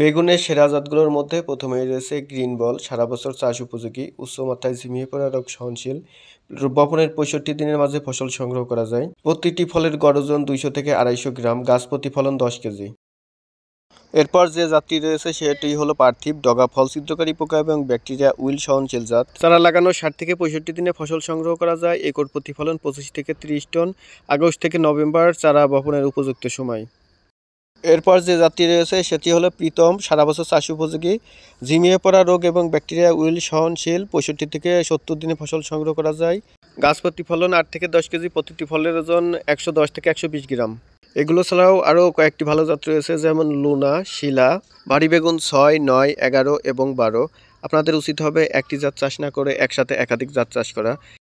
বেগুনের সেরা জাতগুলোর মধ্যে প্রথমেই রয়েছে গ্রিন বল সারা বছর চাষ উপযোগী উচ্চ মাত্রায় ঝিমিয়ে পড়া রোগ সহনশীল বপনের পঁয়ষট্টি দিনের মাঝে ফসল সংগ্রহ করা যায় প্রতিটি ফলের গড় ওজন দুইশো থেকে আড়াইশো গ্রাম গাছ প্রতিফলন দশ কেজি এরপর যে জাতটি রয়েছে সেটি হলো পার্থিব ডগা ফল ছিদ্রকারী পোকা এবং ব্যাকটেরিয়া উইল সহনশীল জাত চারা লাগানো ষাট থেকে পঁয়ষট্টি দিনে ফসল সংগ্রহ করা যায় একর প্রতিফলন পঁচিশ থেকে ত্রিশ টন আগস্ট থেকে নভেম্বর চারা বপনের উপযুক্ত সময় এরপর যে জাতি রয়েছে সেটি হলো প্রীতম সারা বছর চাষ উপযোগী ঝিমিয়ে পড়া রোগ এবং ব্যাকটেরিয়া উইল সহনশীল পঁয়ষট্টি থেকে সত্তর দিনে ফসল সংগ্রহ করা যায় গাছ প্রতিফলন আট থেকে দশ কেজি প্রতিটি ফলের ওজন একশো দশ থেকে একশো বিশ গ্রাম এগুলো ছাড়াও আরও কয়েকটি ভালো জাত রয়েছে যেমন লুনা শিলা বাড়ি বেগুন ছয় নয় এগারো এবং বারো আপনাদের উচিত হবে একটি জাত চাষ না করে একসাথে একাধিক জাত চাষ করা